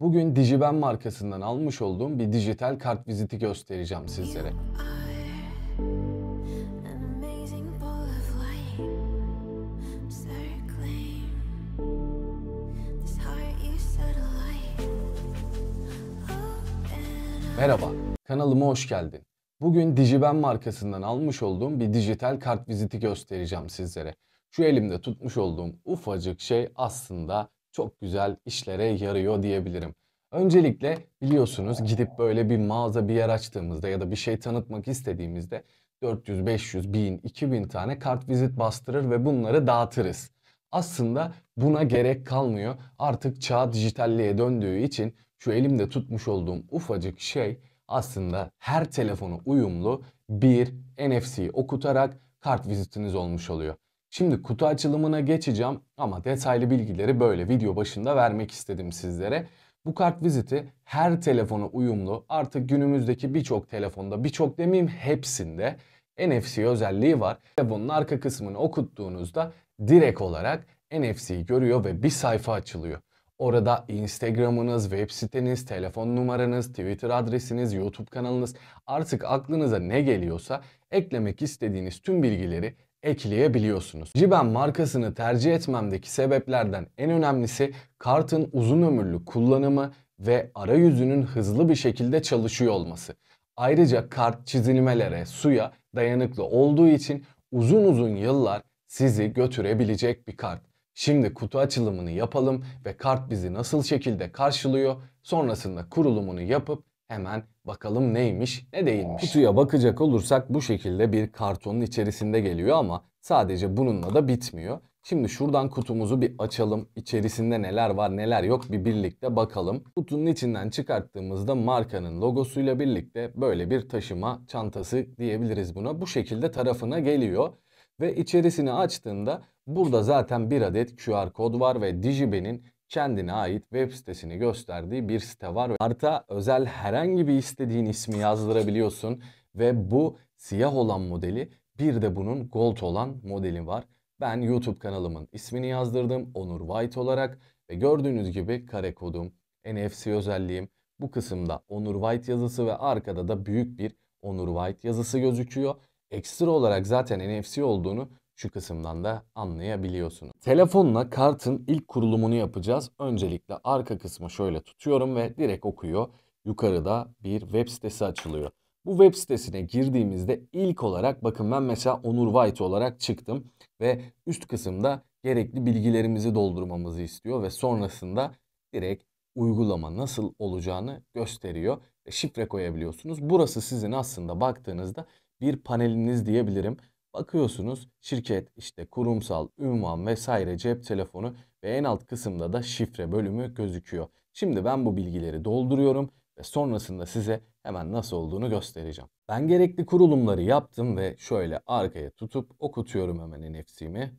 Bugün Digiben markasından almış olduğum bir dijital kart viziti göstereceğim sizlere. Merhaba, kanalıma hoş geldin. Bugün Digiben markasından almış olduğum bir dijital kart viziti göstereceğim sizlere. Şu elimde tutmuş olduğum ufacık şey aslında çok güzel işlere yarıyor diyebilirim. Öncelikle biliyorsunuz gidip böyle bir mağaza bir yer açtığımızda ya da bir şey tanıtmak istediğimizde 400, 500, 1000, 2000 tane kart vizit bastırır ve bunları dağıtırız. Aslında buna gerek kalmıyor. Artık çağ dijitalliğe döndüğü için şu elimde tutmuş olduğum ufacık şey aslında her telefonu uyumlu bir NFC okutarak kart vizitiniz olmuş oluyor. Şimdi kutu açılımına geçeceğim ama detaylı bilgileri böyle video başında vermek istedim sizlere. Bu kart viziti her telefona uyumlu. Artık günümüzdeki birçok telefonda, birçok demeyeyim hepsinde NFC özelliği var. Telefonun arka kısmını okuttuğunuzda direkt olarak NFC'yi görüyor ve bir sayfa açılıyor. Orada Instagram'ınız, web siteniz, telefon numaranız, Twitter adresiniz, YouTube kanalınız artık aklınıza ne geliyorsa eklemek istediğiniz tüm bilgileri ekleyebiliyorsunuz. Jiben markasını tercih etmemdeki sebeplerden en önemlisi kartın uzun ömürlü kullanımı ve arayüzünün hızlı bir şekilde çalışıyor olması. Ayrıca kart çizilmelere, suya dayanıklı olduğu için uzun uzun yıllar sizi götürebilecek bir kart. Şimdi kutu açılımını yapalım ve kart bizi nasıl şekilde karşılıyor sonrasında kurulumunu yapıp Hemen bakalım neymiş ne değilmiş. Kutuya bakacak olursak bu şekilde bir kartonun içerisinde geliyor ama sadece bununla da bitmiyor. Şimdi şuradan kutumuzu bir açalım. İçerisinde neler var neler yok bir birlikte bakalım. Kutunun içinden çıkarttığımızda markanın logosuyla birlikte böyle bir taşıma çantası diyebiliriz buna. Bu şekilde tarafına geliyor. Ve içerisini açtığında burada zaten bir adet QR kod var ve DigiBen'in kendine ait web sitesini gösterdiği bir site var. Arta özel herhangi bir istediğin ismi yazdırabiliyorsun ve bu siyah olan modeli bir de bunun gold olan modeli var. Ben YouTube kanalımın ismini yazdırdım Onur White olarak ve gördüğünüz gibi kare kodum, NFC özelliğim bu kısımda Onur White yazısı ve arkada da büyük bir Onur White yazısı gözüküyor. Ekstra olarak zaten NFC olduğunu şu kısımdan da anlayabiliyorsunuz. Telefonla kartın ilk kurulumunu yapacağız. Öncelikle arka kısmı şöyle tutuyorum ve direkt okuyor. Yukarıda bir web sitesi açılıyor. Bu web sitesine girdiğimizde ilk olarak bakın ben mesela Onur White olarak çıktım ve üst kısımda gerekli bilgilerimizi doldurmamızı istiyor ve sonrasında direkt uygulama nasıl olacağını gösteriyor. Şifre koyabiliyorsunuz. Burası sizin aslında baktığınızda bir paneliniz diyebilirim. Bakıyorsunuz şirket, işte kurumsal, ünvan vesaire cep telefonu ve en alt kısımda da şifre bölümü gözüküyor. Şimdi ben bu bilgileri dolduruyorum ve sonrasında size hemen nasıl olduğunu göstereceğim. Ben gerekli kurulumları yaptım ve şöyle arkaya tutup okutuyorum hemen NFC'mi.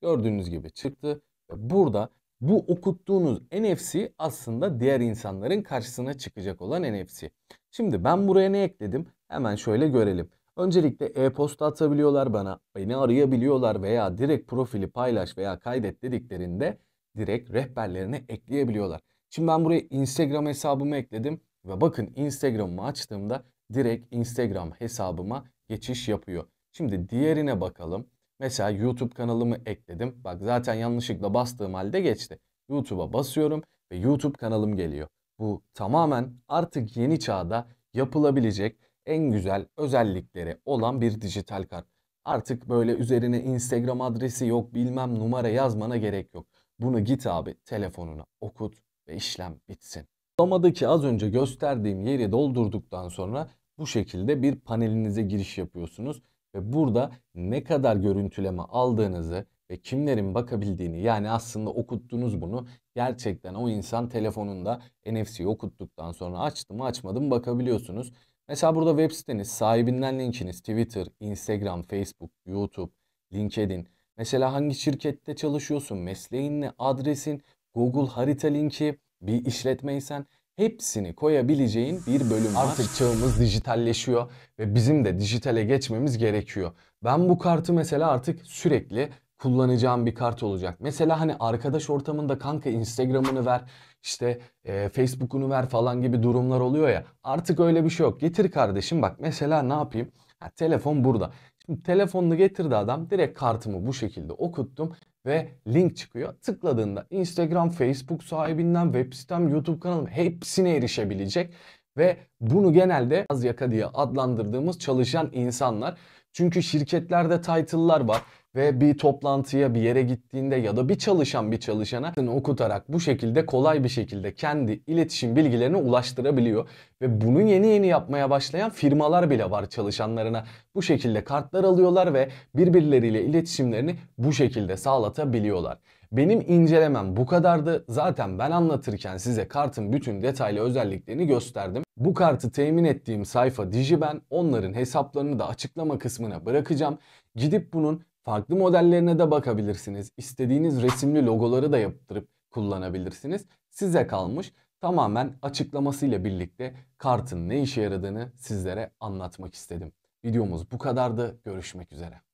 Gördüğünüz gibi çıktı ve burada bu okuttuğunuz NFC aslında diğer insanların karşısına çıkacak olan NFC. Şimdi ben buraya ne ekledim? Hemen şöyle görelim. Öncelikle e-posta atabiliyorlar bana, beni arayabiliyorlar veya direkt profili paylaş veya kaydet dediklerinde direkt rehberlerine ekleyebiliyorlar. Şimdi ben buraya Instagram hesabımı ekledim ve bakın Instagram'ımı açtığımda direkt Instagram hesabıma geçiş yapıyor. Şimdi diğerine bakalım. Mesela YouTube kanalımı ekledim. Bak zaten yanlışlıkla bastığım halde geçti. YouTube'a basıyorum ve YouTube kanalım geliyor. Bu tamamen artık yeni çağda yapılabilecek en güzel özellikleri olan bir dijital kart. Artık böyle üzerine Instagram adresi yok bilmem numara yazmana gerek yok. Bunu git abi telefonuna okut ve işlem bitsin. Uygulamadaki az önce gösterdiğim yeri doldurduktan sonra bu şekilde bir panelinize giriş yapıyorsunuz. Ve burada ne kadar görüntüleme aldığınızı ve kimlerin bakabildiğini yani aslında okuttunuz bunu gerçekten o insan telefonunda NFC'yi okuttuktan sonra açtı mı açmadı mı bakabiliyorsunuz. Mesela burada web siteniz, sahibinden linkiniz, Twitter, Instagram, Facebook, YouTube, LinkedIn. Mesela hangi şirkette çalışıyorsun, mesleğin ne, adresin, Google harita linki, bir işletmeysen hepsini koyabileceğin bir bölüm var. Artık çağımız dijitalleşiyor ve bizim de dijitale geçmemiz gerekiyor. Ben bu kartı mesela artık sürekli kullanacağım bir kart olacak. Mesela hani arkadaş ortamında kanka Instagram'ını ver işte e, Facebook'unu ver falan gibi durumlar oluyor ya. Artık öyle bir şey yok. Getir kardeşim bak mesela ne yapayım? Ha, telefon burada. Şimdi telefonunu getirdi adam. Direkt kartımı bu şekilde okuttum ve link çıkıyor. Tıkladığında Instagram, Facebook sahibinden, web sitem, YouTube kanalım hepsine erişebilecek. Ve bunu genelde az yaka diye adlandırdığımız çalışan insanlar çünkü şirketlerde title'lar var ve bir toplantıya bir yere gittiğinde ya da bir çalışan bir çalışana okutarak bu şekilde kolay bir şekilde kendi iletişim bilgilerini ulaştırabiliyor. Ve bunu yeni yeni yapmaya başlayan firmalar bile var çalışanlarına. Bu şekilde kartlar alıyorlar ve birbirleriyle iletişimlerini bu şekilde sağlatabiliyorlar. Benim incelemem bu kadardı. Zaten ben anlatırken size kartın bütün detaylı özelliklerini gösterdim. Bu kartı temin ettiğim sayfa Digiben. Onların hesaplarını da açıklama kısmına bırakacağım. Gidip bunun farklı modellerine de bakabilirsiniz. İstediğiniz resimli logoları da yaptırıp kullanabilirsiniz. Size kalmış tamamen açıklamasıyla birlikte kartın ne işe yaradığını sizlere anlatmak istedim. Videomuz bu kadardı. Görüşmek üzere.